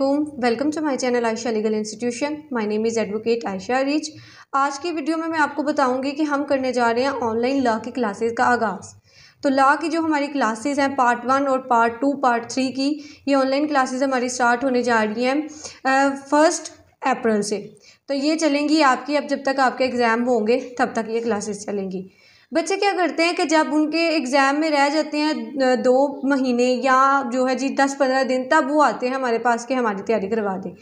वालेकुम welcome to my channel Ayesha legal institution my name is advocate Ayesha रिच आज की वीडियो में मैं आपको बताऊंगी कि हम करने जा रहे हैं ऑनलाइन लॉ की क्लासेस का आगाज़ तो लॉ की जो हमारी क्लासेस हैं पार्ट वन और पार्ट टू पार्ट थ्री की ये ऑनलाइन क्लासेज हमारी स्टार्ट होने जा रही हैं फर्स्ट अप्रैल से तो ये चलेंगी आपकी अब जब तक आपके एग्ज़ाम होंगे तब तक ये क्लासेस चलेंगी बच्चे क्या करते हैं कि जब उनके एग्ज़ाम में रह जाते हैं दो महीने या जो है जी दस पंद्रह दिन तब वो आते हैं हमारे पास कि हमारी तैयारी करवा दें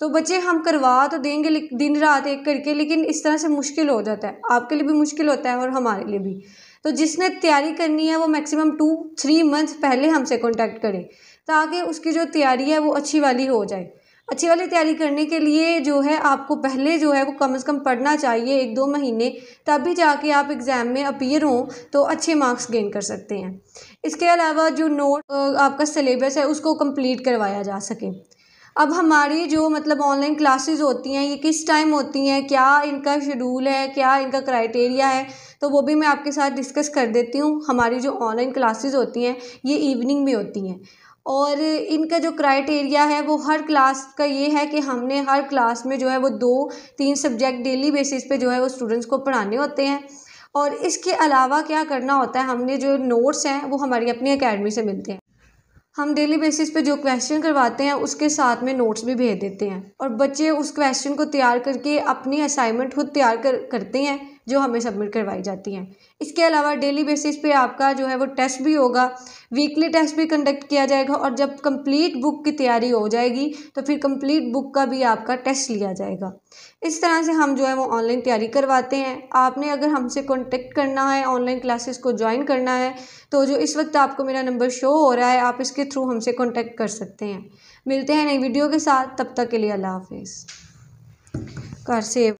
तो बच्चे हम करवा तो देंगे दिन रात एक करके लेकिन इस तरह से मुश्किल हो जाता है आपके लिए भी मुश्किल होता है और हमारे लिए भी तो जिसने तैयारी करनी है वो मैक्सिमम टू थ्री मंथ पहले हमसे कॉन्टैक्ट करें ताकि उसकी जो तैयारी है वो अच्छी वाली हो जाए अच्छी वाली तैयारी करने के लिए जो है आपको पहले जो है वो कम से कम पढ़ना चाहिए एक दो महीने तभी जाके आप एग्ज़ाम में अपीयर हों तो अच्छे मार्क्स गेन कर सकते हैं इसके अलावा जो नोट आपका सिलेबस है उसको कंप्लीट करवाया जा सके अब हमारी जो मतलब ऑनलाइन क्लासेस होती हैं ये किस टाइम होती हैं क्या इनका शेड्यूल है क्या इनका क्राइटेरिया है तो वो भी मैं आपके साथ डिस्कस कर देती हूँ हमारी जो ऑनलाइन क्लासेस होती हैं ये इवनिंग में होती हैं और इनका जो क्राइटेरिया है वो हर क्लास का ये है कि हमने हर क्लास में जो है वो दो तीन सब्जेक्ट डेली बेसिस पे जो है वो स्टूडेंट्स को पढ़ाने होते हैं और इसके अलावा क्या करना होता है हमने जो नोट्स हैं वो हमारी अपनी अकेडमी से मिलते हैं हम डेली बेसिस पे जो क्वेश्चन करवाते हैं उसके साथ में नोट्स भी भेज देते हैं और बच्चे उस क्वेश्चन को तैयार करके अपनी असाइनमेंट खुद तैयार कर करते हैं जो हमें सबमिट करवाई जाती हैं इसके अलावा डेली बेसिस पे आपका जो है वो टेस्ट भी होगा वीकली टेस्ट भी कंडक्ट किया जाएगा और जब कंप्लीट बुक की तैयारी हो जाएगी तो फिर कंप्लीट बुक का भी आपका टेस्ट लिया जाएगा इस तरह से हम जो है वो ऑनलाइन तैयारी करवाते हैं आपने अगर हमसे कॉन्टेक्ट करना है ऑनलाइन क्लासेस को ज्वाइन करना है तो जो इस वक्त आपको मेरा नंबर शो हो रहा है आप इसके थ्रू हमसे कॉन्टेक्ट कर सकते हैं मिलते हैं नई वीडियो के साथ तब तक के लिए अल्लाह हाफिज़ कर सेव